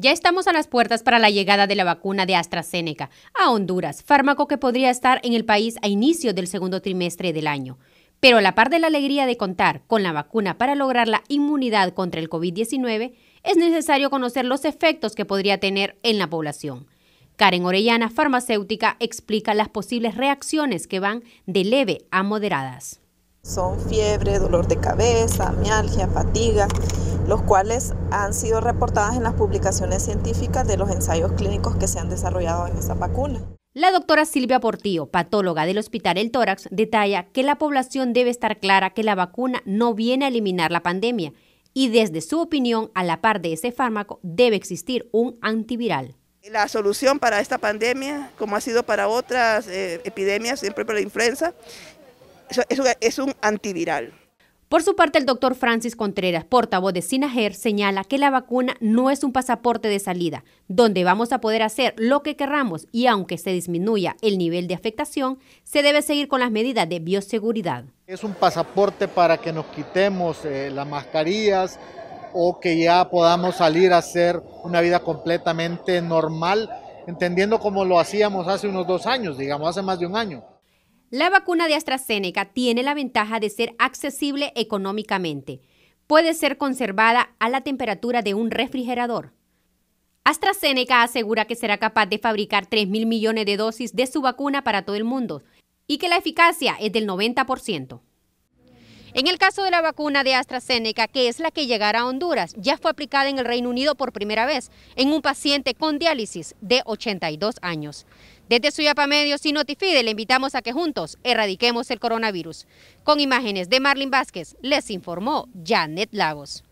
Ya estamos a las puertas para la llegada de la vacuna de AstraZeneca a Honduras, fármaco que podría estar en el país a inicio del segundo trimestre del año. Pero a la par de la alegría de contar con la vacuna para lograr la inmunidad contra el COVID-19, es necesario conocer los efectos que podría tener en la población. Karen Orellana, farmacéutica, explica las posibles reacciones que van de leve a moderadas. Son fiebre, dolor de cabeza, mialgia, fatiga los cuales han sido reportadas en las publicaciones científicas de los ensayos clínicos que se han desarrollado en esa vacuna. La doctora Silvia Portillo, patóloga del Hospital El Tórax, detalla que la población debe estar clara que la vacuna no viene a eliminar la pandemia y desde su opinión, a la par de ese fármaco, debe existir un antiviral. La solución para esta pandemia, como ha sido para otras eh, epidemias, siempre para la influenza, es un antiviral. Por su parte, el doctor Francis Contreras, portavoz de Sinajer, señala que la vacuna no es un pasaporte de salida, donde vamos a poder hacer lo que querramos y aunque se disminuya el nivel de afectación, se debe seguir con las medidas de bioseguridad. Es un pasaporte para que nos quitemos eh, las mascarillas o que ya podamos salir a hacer una vida completamente normal, entendiendo como lo hacíamos hace unos dos años, digamos, hace más de un año. La vacuna de AstraZeneca tiene la ventaja de ser accesible económicamente. Puede ser conservada a la temperatura de un refrigerador. AstraZeneca asegura que será capaz de fabricar 3 mil millones de dosis de su vacuna para todo el mundo y que la eficacia es del 90%. En el caso de la vacuna de AstraZeneca, que es la que llegará a Honduras, ya fue aplicada en el Reino Unido por primera vez en un paciente con diálisis de 82 años. Desde Suyapa Medios y Notifide le invitamos a que juntos erradiquemos el coronavirus. Con imágenes de Marlin Vázquez, les informó Janet Lagos.